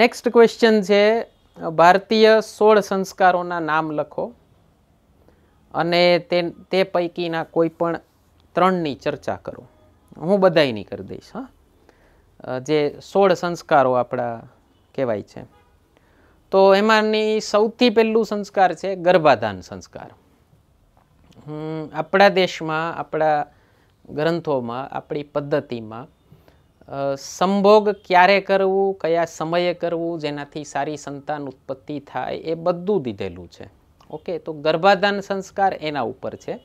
next question છે ભારતીય સોળ સંસ્કારોના નામ લખો અને તે પૈકીના કોઈ પણ ત્રણની ચર્ચા કરો હું બધાયની કરી દઈશ હા જે સોળ સંસ્કારો આપણા કહેવાય છે તો એમાંની સૌથી પહેલું સંસ્કાર છે ગર્ભાધાન સંસ્કાર આપણા દેશમાં આપણા ગ્રંથોમાં આપણી પદ્ધતિમાં સંભોગ ક્યારે કરવું કયા સમયે કરવું જેનાથી સારી સંતાન ઉત્પત્તિ થાય એ બધું દીધેલું છે ઓકે તો ગર્ભાધાન સંસ્કાર એના ઉપર છે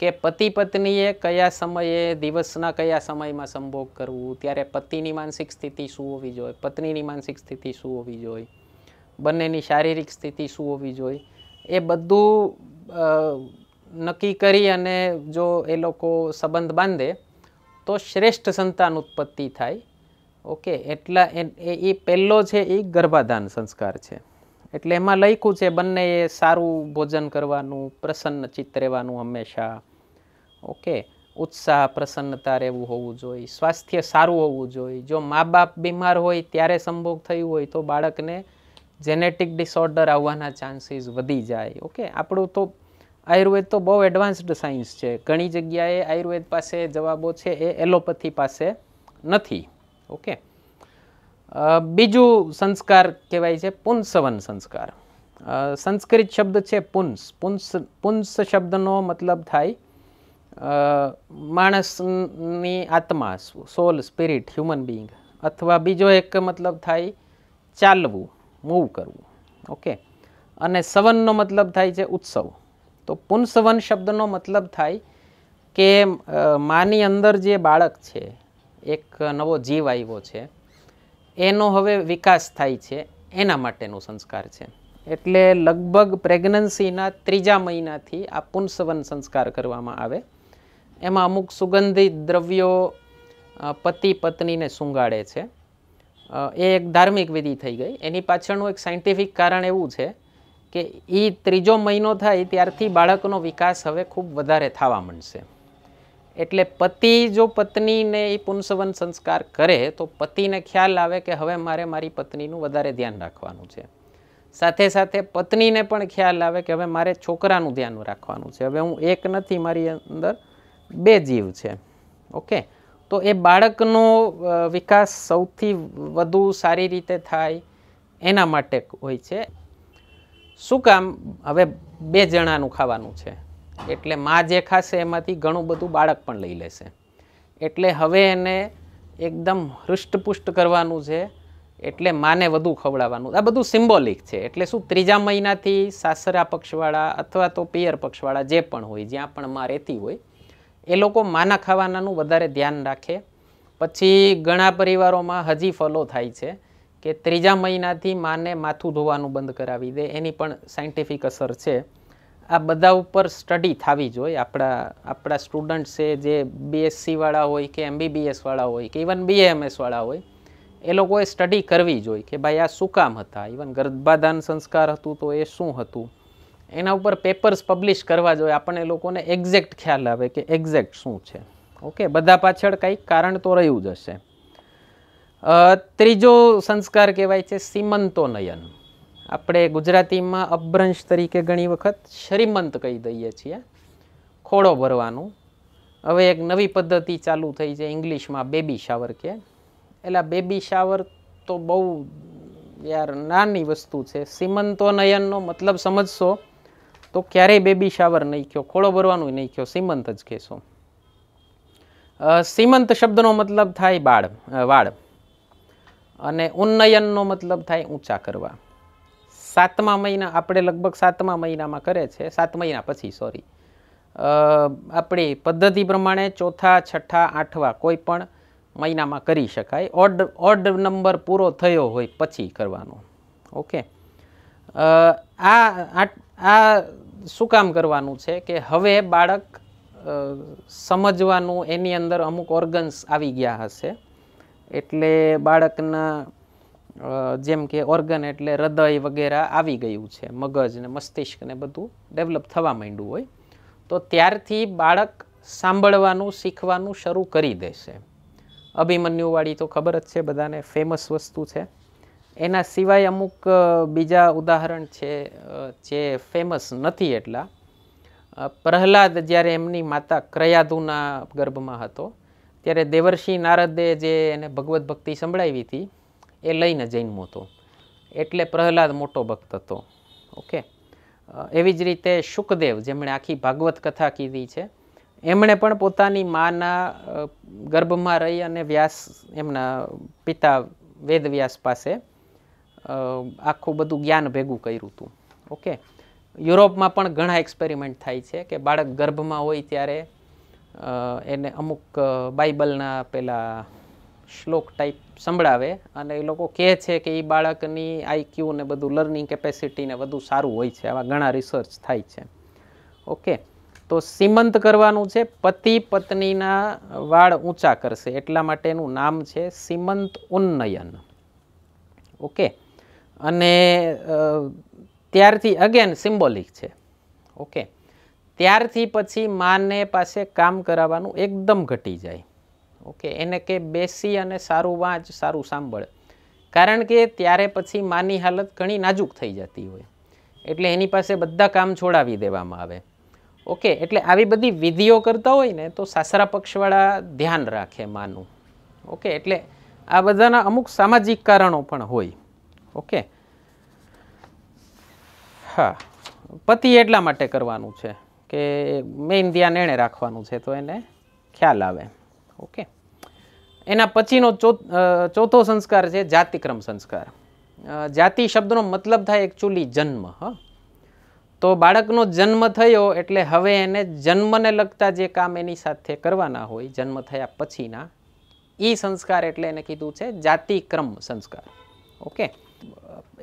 કે પતિ પત્નીએ કયા સમયે દિવસના કયા સમયમાં સંભોગ કરવું ત્યારે પતિની માનસિક સ્થિતિ શું હોવી જોઈએ પત્નીની માનસિક સ્થિતિ શું હોવી જોઈએ બંનેની શારીરિક સ્થિતિ શું હોવી જોઈએ એ બધું નક્કી કરી અને જો એ લોકો સંબંધ બાંધે તો શ્રેષ્ઠ સંતાન ઉત્પત્તિ થાય ઓકે એટલા એ પહેલો છે એ ગર્ભાધાન સંસ્કાર છે એટલે એમાં લખ્યું છે બંને એ સારું ભોજન કરવાનું પ્રસન્ન ચિત્ત રહેવાનું હંમેશા ઓકે ઉત્સાહ પ્રસન્નતા રહેવું હોવું જોઈએ સ્વાસ્થ્ય સારું હોવું જોઈએ જો મા બાપ બીમાર હોય ત્યારે સંભોગ થયું હોય તો બાળકને જેનેટિક ડિસઓર્ડર આવવાના ચાન્સીસ વધી જાય ઓકે આપણું તો આયુર્વેદ તો બહુ એડવાન્સ્ડ સાયન્સ છે ઘણી જગ્યાએ આયુર્વેદ પાસે જવાબો છે એ એલોપથી પાસે નથી ઓકે બીજું સંસ્કાર કહેવાય છે પુંસવન સંસ્કાર સંસ્કૃત શબ્દ છે પુંસ પુંસ પુંસ શબ્દનો મતલબ થાય માણસની આત્મા સોલ સ્પિરિટ હ્યુમન બિંગ અથવા બીજો એક મતલબ થાય ચાલવું મૂવ કરવું ઓકે અને સવનનો મતલબ થાય છે ઉત્સવ તો પુંસવન શબ્દનો મતલબ થાય કે માની અંદર જે બાળક છે એક નવો જીવ આવ્યો છે એનો હવે વિકાસ થાય છે એના માટેનો સંસ્કાર છે એટલે લગભગ પ્રેગ્નન્સીના ત્રીજા મહિનાથી આ પુંસવન સંસ્કાર કરવામાં આવે એમાં અમુક સુગંધિત દ્રવ્યો પતિ પત્નીને સુંગાડે છે એ એક ધાર્મિક વિધિ થઈ ગઈ એની પાછળનું એક સાયન્ટિફિક કારણ એવું છે કે એ ત્રીજો મહિનો થાય ત્યારથી બાળકનો વિકાસ હવે ખૂબ વધારે થવા માંડશે એટલે પતિ જો પત્નીને એ પુંસવન સંસ્કાર કરે તો પતિને ખ્યાલ આવે કે હવે મારે મારી પત્નીનું વધારે ધ્યાન રાખવાનું છે સાથે સાથે પત્નીને પણ ખ્યાલ આવે કે હવે મારે છોકરાનું ધ્યાન રાખવાનું છે હવે હું એક નથી મારી અંદર બે જીવ છે ઓકે તો એ બાળકનો વિકાસ સૌથી વધુ સારી રીતે થાય એના માટે હોય છે શું કામ હવે બે જણાનું ખાવાનું છે એટલે માં જે ખાશે એમાંથી ઘણું બધું બાળક પણ લઈ લેશે એટલે હવે એને એકદમ હૃષ્ટપુષ્ટ કરવાનું છે એટલે માને વધુ ખવડાવવાનું આ બધું સિમ્બોલિક છે એટલે શું ત્રીજા મહિનાથી સાસરા પક્ષવાળા અથવા તો પિયર પક્ષવાળા જે પણ હોય જ્યાં પણ માં રહેતી હોય એ લોકો માના ખાવાનાનું વધારે ધ્યાન રાખે પછી ઘણા પરિવારોમાં હજી ફોલો થાય છે કે ત્રીજા મહિનાથી માને માથું ધોવાનું બંધ કરાવી દે એની પણ સાયન્ટિફિક અસર છે આ બધા ઉપર સ્ટડી થવી જોઈએ આપણા આપણા સ્ટુડન્ટ છે જે બીએસસીવાળા હોય કે એમબીબીએસવાળા હોય કે ઇવન બીએમએસવાળા હોય એ લોકોએ સ્ટડી કરવી જોઈએ કે ભાઈ આ શું કામ હતા ઇવન ગર્ભાધાન સંસ્કાર હતું તો એ શું હતું એના ઉપર પેપર્સ પબ્લિશ કરવા જોઈએ આપણને લોકોને એક્ઝેક્ટ ખ્યાલ આવે કે એક્ઝેક્ટ શું છે ઓકે બધા પાછળ કંઈક કારણ તો રહ્યું જ હશે ત્રીજો સંસ્કાર કહેવાય છે સીમંતો નયન આપણે ગુજરાતીમાં અપભ્રંશ તરીકે ઘણી વખત શ્રીમંત કહી દઈએ છીએ ખોળો ભરવાનું હવે એક નવી પદ્ધતિ ચાલુ થઈ છે ઇંગ્લિશમાં બેબી શાવર કે એટલે બેબી શાવર તો બહુ યાર નાની વસ્તુ છે સીમંતો નયનનો મતલબ સમજશો તો ક્યારેય બેબી શાવર નહીં કહો ખોળો ભરવાનું નહીં કહો સીમંત જ કહેશો સીમંત શબ્દનો મતલબ થાય બાળ વાળ અને ઉન્નયનનો મતલબ થાય ઊંચા કરવા સાતમા મહિના આપણે લગભગ સાતમા મહિનામાં કરે છે સાત મહિના પછી સોરી આપણી પદ્ધતિ પ્રમાણે ચોથા છઠ્ઠા આઠવા કોઈ પણ મહિનામાં કરી શકાય ઓર્ડ ઓર્ડ નંબર પૂરો થયો હોય પછી કરવાનો ઓકે આ આ શું કામ કરવાનું છે કે હવે બાળક સમજવાનું એની અંદર અમુક ઓર્ગન્સ આવી ગયા હશે એટલે બાળકના જેમ કે ઓર્ગન એટલે હૃદય વગેરે આવી ગયું છે મગજને મસ્તિષ્કને બધું ડેવલપ થવા માંડ્યું હોય તો ત્યારથી બાળક સાંભળવાનું શીખવાનું શરૂ કરી દેશે અભિમન્યુવાળી તો ખબર જ છે બધાને ફેમસ વસ્તુ છે એના સિવાય અમુક બીજા ઉદાહરણ છે જે ફેમસ નથી એટલા પ્રહલાદ જ્યારે એમની માતા ક્રયાદુના ગર્ભમાં હતો ત્યારે દેવર્ષિ નારદે જે એને ભગવદ્ ભક્તિ સંભળાવી હતી એ લઈને જન્મો હતો એટલે પ્રહલાદ મોટો ભક્ત હતો ઓકે એવી જ રીતે શુકદેવ જેમણે આખી ભાગવત કથા કીધી છે એમણે પણ પોતાની માના ગર્ભમાં રહી અને વ્યાસ એમના પિતા વેદવ્યાસ પાસે આખું બધું જ્ઞાન ભેગું કર્યું હતું ઓકે યુરોપમાં પણ ઘણા એક્સપેરિમેન્ટ થાય છે કે બાળક ગર્ભમાં હોય ત્યારે એને અમુક બાઇબલના પેલા શ્લોક ટાઈપ સંભળાવે અને એ લોકો કહે છે કે એ બાળકની આઈક્યુ ને બધું લર્નિંગ કેપેસિટીને બધું સારું હોય છે આવા ઘણા રિસર્ચ થાય છે ઓકે તો સીમંત કરવાનું છે પતિ પત્નીના વાળ ઊંચા કરશે એટલા માટેનું નામ છે સીમંત ઉન્નયન ઓકે અને ત્યારથી અગેન સિમ્બોલિક છે ઓકે ત્યારથી પછી માને પાસે કામ કરાવવાનું એકદમ ઘટી જાય ઓકે એને કે બેસી અને સારું વાંચ સારું સાંભળ કારણ કે ત્યારે પછી માની હાલત ઘણી નાજુક થઈ જતી હોય એટલે એની પાસે બધા કામ છોડાવી દેવામાં આવે ઓકે એટલે આવી બધી વિધિઓ કરતા હોય ને તો સાસરા પક્ષવાળા ધ્યાન રાખે માનું ઓકે એટલે આ બધાના અમુક સામાજિક કારણો પણ હોય ઓકે હા પતિ એટલા માટે કરવાનું છે કે મેઇન ધ્યાન એણે રાખવાનું છે તો એને ખ્યાલ આવે ઓકે એના પછીનો ચોથો સંસ્કાર છે જાતિક્રમ સંસ્કાર જાતિ શબ્દનો મતલબ થાય એકચ્યુઅલી જન્મ હ તો બાળકનો જન્મ થયો એટલે હવે એને જન્મને લગતા જે કામ એની સાથે કરવાના હોય જન્મ થયા પછીના એ સંસ્કાર એટલે એને કીધું છે જાતિક્રમ સંસ્કાર ઓકે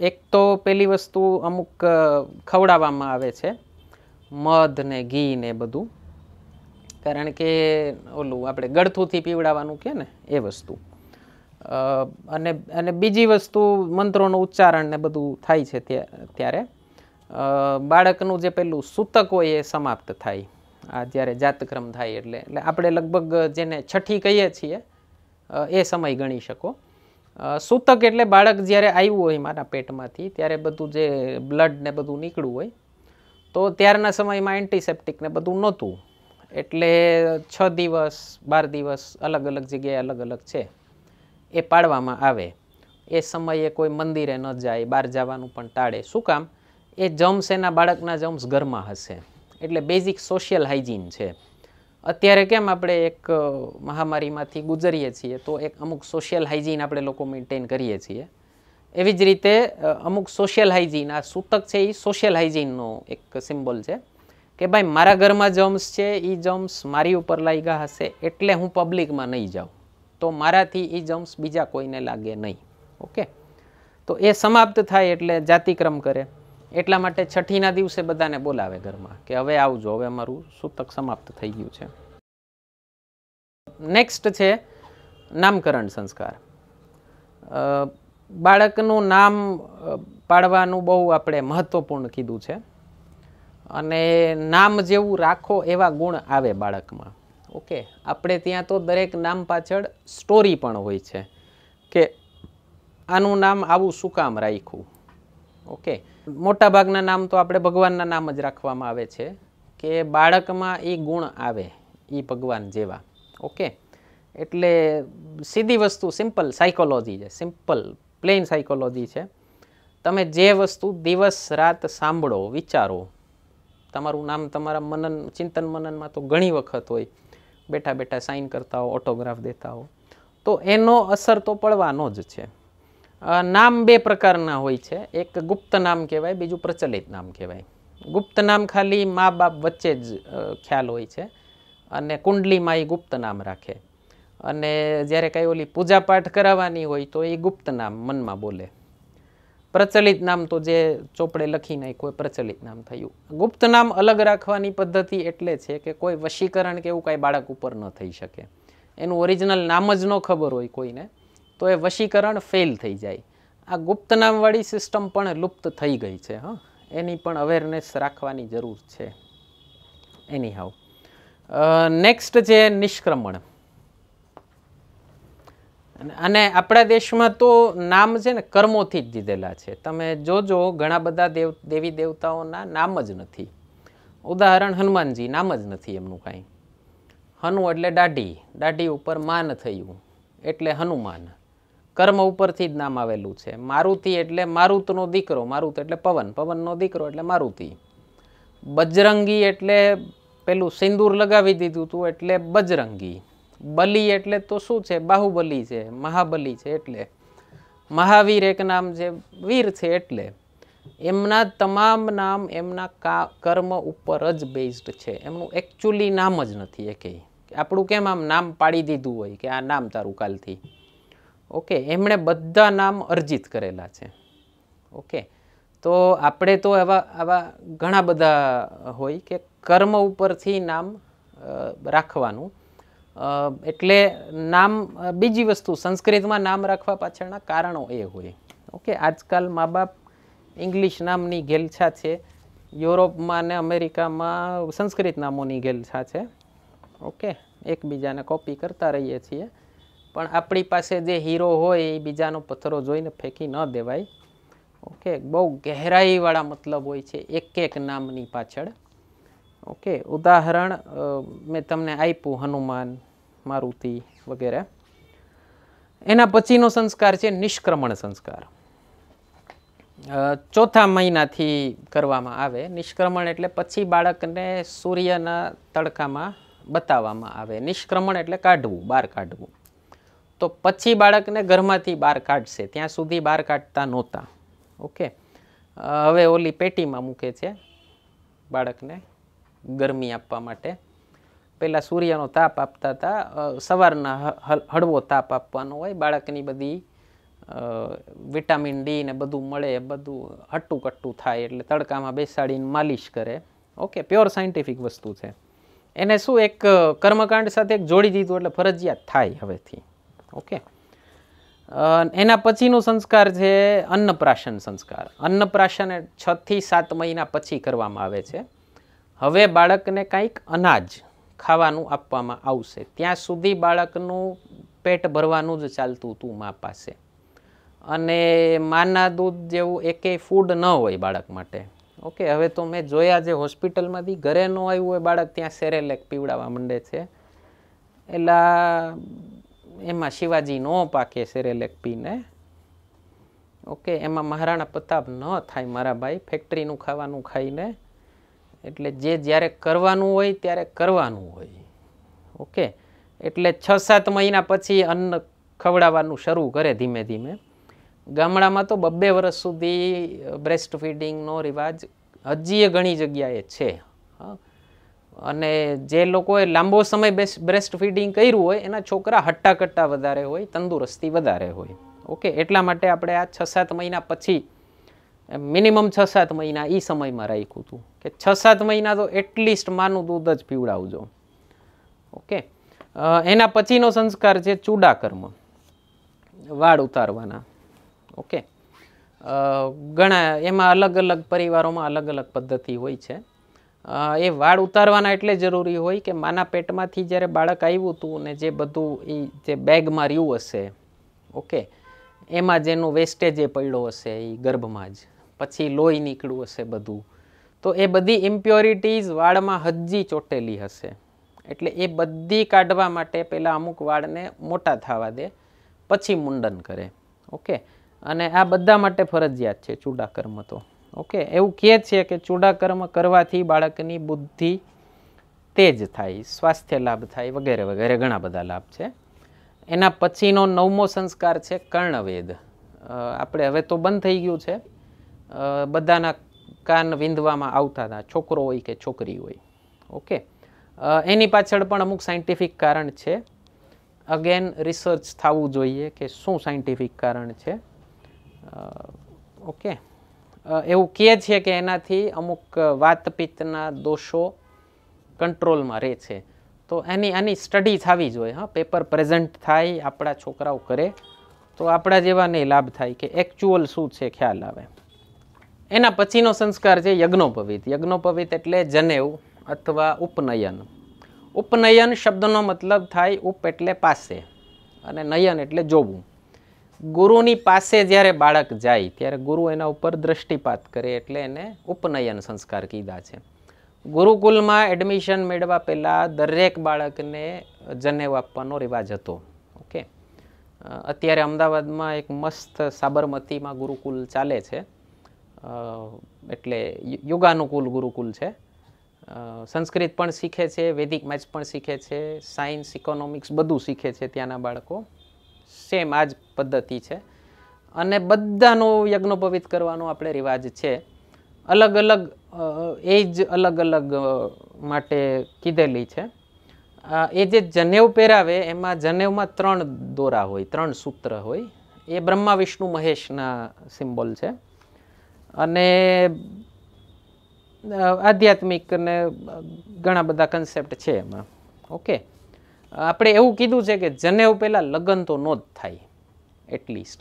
એક તો પહેલી વસ્તુ અમુક ખવડાવવામાં આવે છે મધ ને ઘી ને બધું કારણ કે ઓલું આપણે ગળથુંથી પીવડાવવાનું કે ને એ વસ્તુ અને અને બીજી વસ્તુ મંત્રોનું ઉચ્ચારણ ને બધું થાય છે ત્યારે બાળકનું જે પેલું સૂતક હોય એ સમાપ્ત થાય આ જ્યારે જાતક્રમ થાય એટલે એટલે આપણે લગભગ જેને છઠ્ઠી કહીએ છીએ એ સમય ગણી શકો સૂતક એટલે બાળક જ્યારે આવ્યું હોય મારા પેટમાંથી ત્યારે બધું જે બ્લડ ને બધું નીકળવું હોય તો ત્યારના સમયમાં એન્ટિસેપ્ટિક ને બધું નહોતું એટલે છ દિવસ બાર દિવસ અલગ અલગ જગ્યાએ અલગ અલગ છે એ પાડવામાં આવે એ સમયે કોઈ મંદિરે ન જાય બહાર જવાનું પણ ટાળે શું કામ એ જમ્સ એના બાળકના જમ્સ ઘરમાં હશે એટલે બેઝિક સોશિયલ હાઇજીન છે અત્યારે કેમ આપણે એક મહામારીમાંથી ગુજરીએ છીએ તો એક અમુક સોશિયલ હાઇજીન આપણે લોકો મેન્ટેન કરીએ છીએ એવી જ રીતે અમુક સોશિયલ હાઇજીન આ સૂતક છે એ સોશિયલ હાઇજીનનો એક સિમ્બોલ છે કે ભાઈ મારા ઘરમાં જમ્સ છે એ જમ્સ મારી ઉપર લાગ્યા હશે એટલે હું પબ્લિકમાં નહીં જાઉં તો મારાથી એ જમ્સ બીજા કોઈને લાગે નહીં ઓકે તો એ સમાપ્ત થાય એટલે જાતિક્રમ કરે એટલા માટે છઠ્ઠીના દિવસે બધાને બોલાવે ઘરમાં કે હવે આવજો હવે અમારું સૂતક સમાપ્ત થઈ ગયું છે નેક્સ્ટ છે નામકરણ સંસ્કાર બાળકનું નામ પાડવાનું બહુ આપણે મહત્ત્વપૂર્ણ કીધું છે અને નામ જેવું રાખો એવા ગુણ આવે બાળકમાં ઓકે આપણે ત્યાં તો દરેક નામ પાછળ સ્ટોરી પણ હોય છે કે આનું નામ આવું શું કામ રાખ્યું ઓકે મોટાભાગના નામ તો આપણે ભગવાનના નામ જ રાખવામાં આવે છે કે બાળકમાં એ ગુણ આવે એ ભગવાન જેવા ઓકે એટલે સીધી વસ્તુ સિમ્પલ સાયકોલોજી છે સિમ્પલ પ્લેન સાયકોલોજી છે તમે જે વસ્તુ દિવસ રાત સાંભળો વિચારો તમારું નામ તમારા મનન ચિંતન મનનમાં તો ઘણી વખત હોય બેઠા બેઠા સાઇન કરતા હો ઓટોગ્રાફ દેતા હો તો એનો અસર તો પડવાનો જ છે નામ બે પ્રકારના હોય છે એક ગુપ્ત નામ કહેવાય બીજું પ્રચલિત નામ કહેવાય ગુપ્ત નામ ખાલી મા બાપ વચ્ચે જ ખ્યાલ હોય છે અને કુંડલીમાં એ ગુપ્ત નામ રાખે અને જ્યારે કાંઈ ઓલી પૂજાપાઠ કરાવવાની હોય તો એ ગુપ્ત નામ મનમાં બોલે પ્રચલિત નામ તો જે ચોપડે લખી નાખ્યું એ પ્રચલિત નામ થયું ગુપ્ત નામ અલગ રાખવાની પદ્ધતિ એટલે છે કે કોઈ વશીકરણ કે એવું કાંઈ બાળક ઉપર ન થઈ શકે એનું ઓરિજિનલ નામ જ ન ખબર હોય કોઈને તો એ વશીકરણ ફેલ થઈ જાય આ ગુપ્ત નામવાળી સિસ્ટમ પણ લુપ્ત થઈ ગઈ છે હં એની પણ અવેરનેસ રાખવાની જરૂર છે એની હાવ નેક્સ્ટ છે નિષ્ક્રમણ અને આપણા દેશમાં તો નામ છે ને કર્મોથી જ દીધેલા છે તમે જોજો ઘણા બધા દેવ દેવી દેવતાઓના નામ જ નથી ઉદાહરણ હનુમાનજી નામ જ નથી એમનું કાંઈ હનુ એટલે દાઢી દાઢી ઉપર માન થયું એટલે હનુમાન કર્મ ઉપરથી જ નામ આવેલું છે મારુતિ એટલે મારુતનો દીકરો મારુત એટલે પવન પવનનો દીકરો એટલે મારુતિ બજરંગી એટલે પેલું સિંદૂર લગાવી દીધું હતું એટલે બજરંગી બલી એટલે તો શું છે બાહુબલી છે મહાબલી છે એટલે મહાવીર એક નામ છે વીર છે એટલે એમના તમામ નામ એમના કા કર્મ ઉપર જ બેઝડ છે એમનું એકચ્યુઅલી નામ જ નથી એકેય આપણું કેમ આમ નામ પાડી દીધું હોય કે આ નામ તારું કાલથી ઓકે એમણે બધા નામ અર્જિત કરેલા છે ઓકે તો આપણે તો એવા આવા ઘણા બધા હોય કે કર્મ ઉપરથી નામ રાખવાનું એટલે નામ બીજી વસ્તુ સંસ્કૃતમાં નામ રાખવા પાછળના કારણો એ હોય ઓકે આજકાલ મા બાપ ઇંગ્લિશ નામની ગેલછા છે યુરોપમાં અને અમેરિકામાં સંસ્કૃત નામોની ગેલછા છે ઓકે એકબીજાને કોપી કરતા રહીએ છીએ પણ આપણી પાસે જે હીરો હોય એ બીજાનો પથ્થરો જોઈને ફેંકી ન દેવાય ઓકે બહુ ગહેરાઈવાળા મતલબ હોય છે એક એક નામની પાછળ ઓકે ઉદાહરણ મેં તમને આપ્યું હનુમાન મારુતિ વગેરે એના પછીનો સંસ્કાર છે નિષ્ક્રમણ સંસ્કાર ચોથા મહિનાથી કરવામાં આવે નિષ્ક્રમણ એટલે પછી બાળકને સૂર્યના તડકામાં બતાવવામાં આવે નિષ્ક્રમણ એટલે કાઢવું બહાર કાઢવું તો પછી બાળકને ઘરમાંથી બહાર કાઢશે ત્યાં સુધી બહાર કાઢતા નહોતા ઓકે હવે ઓલી પેટીમાં મૂકે છે બાળકને ગરમી આપવા માટે પહેલાં સૂર્યનો તાપ આપતા હતા સવારના હળવો તાપ આપવાનો હોય બાળકની બધી વિટામિન ડી ને બધું મળે બધું હટ્ટું કટ્ટું થાય એટલે તડકામાં બેસાડીને માલિશ કરે ઓકે પ્યોર સાયન્ટિફિક વસ્તુ છે એને શું એક કર્મકાંડ સાથે એક જોડી દીધું એટલે ફરજિયાત થાય હવેથી ઓકે એના પછીનો સંસ્કાર છે અન્નપ્રાશન સંસ્કાર અન્નપ્રાશન છથી સાત મહિના પછી કરવામાં આવે છે હવે બાળકને કાંઈક અનાજ ખાવાનું આપવામાં આવશે ત્યાં સુધી બાળકનું પેટ ભરવાનું જ ચાલતું હતું મા પાસે અને માના દૂધ જેવું એકેય ફૂડ ન હોય બાળક માટે ઓકે હવે તો મેં જોયા જે હોસ્પિટલમાંથી ઘરે ન આવ્યું હોય બાળક ત્યાં સેરેલેક પીવડાવવા માંડે છે એટલે એમાં શિવાજી ન પાકે સેરેલેક પીને ઓકે એમાં મહારાણા પ્રતાપ ન થાય મારા ભાઈ ફેક્ટરીનું ખાવાનું ખાઈને એટલે જે જ્યારે કરવાનું હોય ત્યારે કરવાનું હોય ઓકે એટલે છ સાત મહિના પછી અન્ન ખવડાવવાનું શરૂ કરે ધીમે ધીમે ગામડામાં તો બબ્બે વર્ષ સુધી બ્રેસ્ટ ફીડિંગનો રિવાજ હજીએ ઘણી જગ્યાએ છે અને જે લોકોએ લાંબો સમય બ્રેસ્ટ ફીડિંગ કર્યું હોય એના છોકરા હટ્ટા કટ્ટા વધારે હોય તંદુરસ્તી વધારે હોય ઓકે એટલા માટે આપણે આ છ સાત મહિના પછી મિનિમમ છ સાત મહિના એ સમયમાં રાખ્યું હતું કે છ સાત મહિના તો એટલીસ્ટ માનું દૂધ જ પીવડાવજો ઓકે એના પછીનો સંસ્કાર છે ચૂડાકર્મ વાળ ઉતારવાના ઓકે ઘણા એમાં અલગ અલગ પરિવારોમાં અલગ અલગ પદ્ધતિ હોય છે એ વાળ ઉતારવાના એટલે જરૂરી હોય કે માના પેટમાંથી જ્યારે બાળક આવ્યું હતું ને જે બધું એ જે બેગમાં રહ્યું હશે ઓકે એમાં જેનું વેસ્ટેજ એ પડ્યો હશે એ ગર્ભમાં જ પછી લોહી નીકળવું હશે બધું તો એ બધી ઇમ્પ્યોરિટીઝ વાળમાં હજી ચોટેલી હશે એટલે એ બધી કાઢવા માટે પહેલાં અમુક વાળને મોટા થવા દે પછી મુંડન કરે ઓકે અને આ બધા માટે ફરજિયાત છે ચૂડાકર્મ તો ઓકે એવું કહે છે કે ચૂડાકર્મ કરવાથી બાળકની બુદ્ધિ તેજ થાય સ્વાસ્થ્ય લાભ થાય વગેરે વગેરે ઘણા બધા લાભ છે એના પછીનો નવમો સંસ્કાર છે કર્ણવેદ આપણે હવે તો બંધ થઈ ગયું છે બધાના કાન વિંધવામાં આવતા હતા છોકરો હોય કે છોકરી હોય ઓકે એની પાછળ પણ અમુક સાયન્ટિફિક કારણ છે અગેન રિસર્ચ થવું જોઈએ કે શું સાયન્ટિફિક કારણ છે ઓકે એવું કહે છે કે એનાથી અમુક વાતપીતના દોષો કંટ્રોલમાં રહે છે તો એની આની સ્ટડી થવી જોઈએ હા પેપર પ્રેઝન્ટ થાય આપણા છોકરાઓ કરે તો આપણા જેવા નહીં લાભ થાય કે એકચ્યુઅલ શું છે ખ્યાલ આવે એના પછીનો સંસ્કાર છે યજ્ઞોપવિત યજ્ઞોપવિત એટલે જનેવ અથવા ઉપનયન ઉપનયન શબ્દનો મતલબ થાય ઉપ એટલે પાસે અને નયન એટલે જોવું ગુરુની પાસે જ્યારે બાળક જાય ત્યારે ગુરુ એના ઉપર દ્રષ્ટિપાત કરે એટલે એને ઉપનયન સંસ્કાર કીધા છે ગુરુકુલમાં એડમિશન મેળવા પહેલાં દરેક બાળકને જનેવ આપવાનો રિવાજ હતો ઓકે અત્યારે અમદાવાદમાં એક મસ્ત સાબરમતીમાં ગુરુકુલ ચાલે છે એટલે યોગાનુકૂળ ગુરુકુલ છે સંસ્કૃત પણ શીખે છે વૈદિક મેચ પણ શીખે છે સાયન્સ ઇકોનોમિક્સ બધું શીખે છે ત્યાંના બાળકો સેમ આ જ પદ્ધતિ છે અને બધાનું યજ્ઞોપવિત કરવાનો આપણે રિવાજ છે અલગ અલગ એજ અલગ અલગ માટે કીધેલી છે એ જે જનેવ પહેરાવે એમાં જનેવમાં ત્રણ દોરા હોય ત્રણ સૂત્ર હોય એ બ્રહ્મા વિષ્ણુ મહેશના સિમ્બોલ છે અને આધ્યાત્મિક ને ઘણા બધા કન્સેપ્ટ છે એમાં ઓકે આપણે એવું કીધું છે કે જનેવ પહેલાં લગ્ન તો નો જ થાય એટલીસ્ટ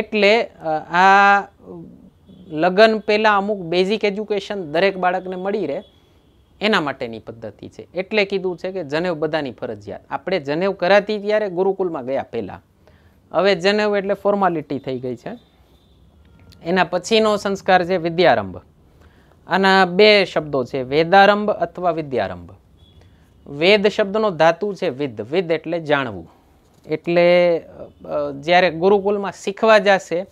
એટલે આ લગ્ન પહેલાં અમુક બેઝિક એજ્યુકેશન દરેક બાળકને મળી રહે એના માટેની પદ્ધતિ છે એટલે કીધું છે કે જનેવ બધાની ફરજિયાત આપણે જનેવ કરાતી ત્યારે ગુરુકુલમાં ગયા પહેલાં હવે જનેવ એટલે ફોર્માલિટી થઈ ગઈ છે એના પછીનો સંસ્કાર છે વિદ્યારંભ આના બે શબ્દો છે વેદારંભ અથવા વિદ્યારંભ વેદ શબ્દનો ધાતુ છે વિદ વિદ એટલે જાણવું એટલે જ્યારે ગુરુકુલમાં શીખવા જશે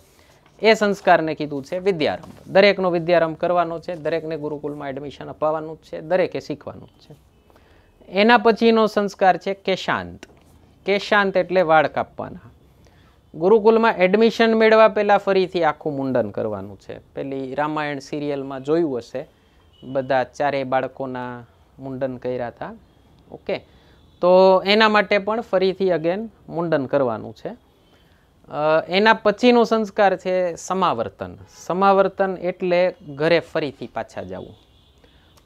એ સંસ્કારને કીધું છે વિદ્યારંભ દરેકનો વિદ્યારંભ કરવાનો છે દરેકને ગુરુકુલમાં એડમિશન અપાવવાનું જ છે દરેકે શીખવાનું છે એના પછીનો સંસ્કાર છે કેશાંત કેશાંત એટલે વાળ કાપવાના ગુરુકુલમાં એડમિશન મેળવા પહેલાં ફરીથી આખું મુંડન કરવાનું છે પેલી રામાયણ સિરિયલમાં જોયું હશે બધા ચારેય બાળકોના મુંડન કર્યા હતા ઓકે તો એના માટે પણ ફરીથી અગેન મુંડન કરવાનું છે એના પછીનો સંસ્કાર છે સમાવર્તન સમાવર્તન એટલે ઘરે ફરીથી પાછા જવું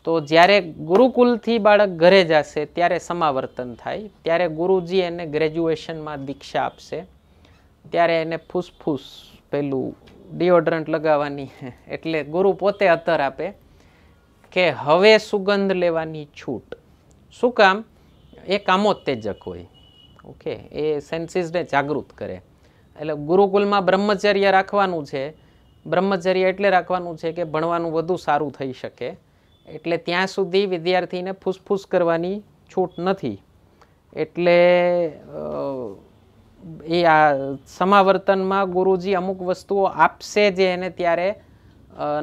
તો જ્યારે ગુરુકુલથી બાળક ઘરે જશે ત્યારે સમાવર્તન થાય ત્યારે ગુરુજી એને ગ્રેજ્યુએશનમાં દીક્ષા આપશે ત્યારે એને ફૂસફૂસ પેલું ડિઓડરન્ટ લગાવવાની એટલે ગુરુ પોતે અતર આપે કે હવે સુગંધ લેવાની છૂટ શું કામ એ કામોત્તેજક હોય ઓકે એ સેન્સીસને જાગૃત કરે એટલે ગુરુકુલમાં બ્રહ્મચર્ય રાખવાનું છે બ્રહ્મચર્ય એટલે રાખવાનું છે કે ભણવાનું વધુ સારું થઈ શકે એટલે ત્યાં સુધી વિદ્યાર્થીને ફૂસફૂસ કરવાની છૂટ નથી એટલે એ આ સમાવર્તનમાં ગુરુજી અમુક વસ્તુઓ આપશે જે એને ત્યારે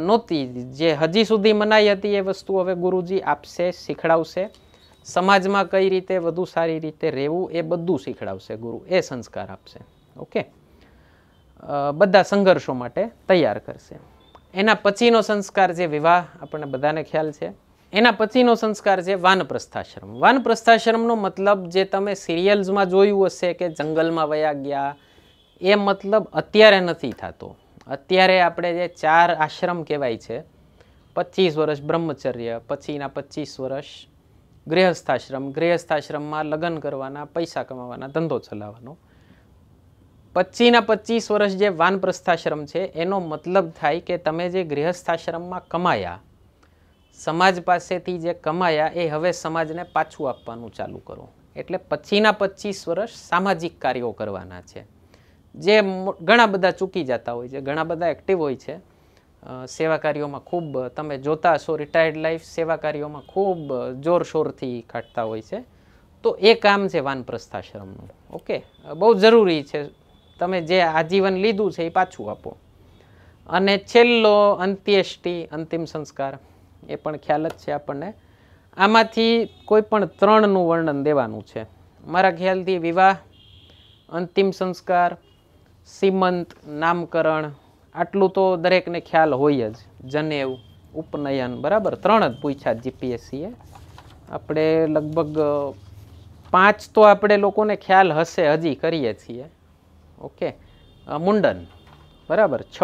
નહોતી જે હજી સુધી મનાઈ હતી એ વસ્તુ હવે ગુરુજી આપશે શીખડાવશે સમાજમાં કઈ રીતે વધુ સારી રીતે રહેવું એ બધું શીખડાવશે ગુરુ એ સંસ્કાર આપશે ઓકે બધા સંઘર્ષો માટે તૈયાર કરશે એના પછીનો સંસ્કાર જે વિવાહ આપણને બધાને ખ્યાલ છે એના પછીનો સંસ્કાર છે વાનપ્રસ્થાશ્રમ વાનપ્રસ્થાશ્રમનો મતલબ જે તમે સિરિયલ્સમાં જોયું હશે કે જંગલમાં વયા ગયા એ મતલબ અત્યારે નથી થતો અત્યારે આપણે જે ચાર આશ્રમ કહેવાય છે પચીસ વર્ષ બ્રહ્મચર્ય પછીના પચીસ વર્ષ ગૃહસ્થાશ્રમ ગૃહસ્થાશ્રમમાં લગ્ન કરવાના પૈસા કમાવાના ધંધો ચલાવવાનો પચીના પચીસ વર્ષ જે વાનપ્રસ્થાશ્રમ છે એનો મતલબ થાય કે તમે જે ગૃહસ્થાશ્રમમાં કમાયા સમાજ પાસેથી જે કમાયા એ હવે સમાજને પાછું આપવાનું ચાલુ કરો એટલે પછીના પચીસ વર્ષ સામાજિક કાર્યો કરવાના છે જે ઘણા બધા ચૂકી જતા હોય છે ઘણા બધા એક્ટિવ હોય છે સેવા કાર્યોમાં ખૂબ તમે જોતા હશો રિટાયર્ડ લાઈફ સેવા કાર્યોમાં ખૂબ જોરશોરથી કાઢતા હોય છે તો એ કામ છે વાનપ્રસ્થાશ્રમનું ઓકે બહુ જરૂરી છે તમે જે આજીવન લીધું છે એ પાછું આપો અને છેલ્લો અંત્યેષ્ટિ અંતિમ સંસ્કાર એ પણ ખ્યાલ જ છે આપણને આમાંથી કોઈ પણ ત્રણનું વર્ણન દેવાનું છે મારા ખ્યાલથી વિવાહ અંતિમ સંસ્કાર સીમંત નામકરણ આટલું તો દરેકને ખ્યાલ હોય જ જનેવ ઉપનયન બરાબર ત્રણ જ પૂછ્યા જીપીએસસીએ આપણે લગભગ પાંચ તો આપણે લોકોને ખ્યાલ હશે હજી કરીએ છીએ ઓકે મુંડન બરાબર છ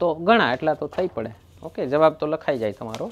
તો ઘણા એટલા તો થઈ પડે ઓકે જવાબ તો લખાઈ જાય તમારો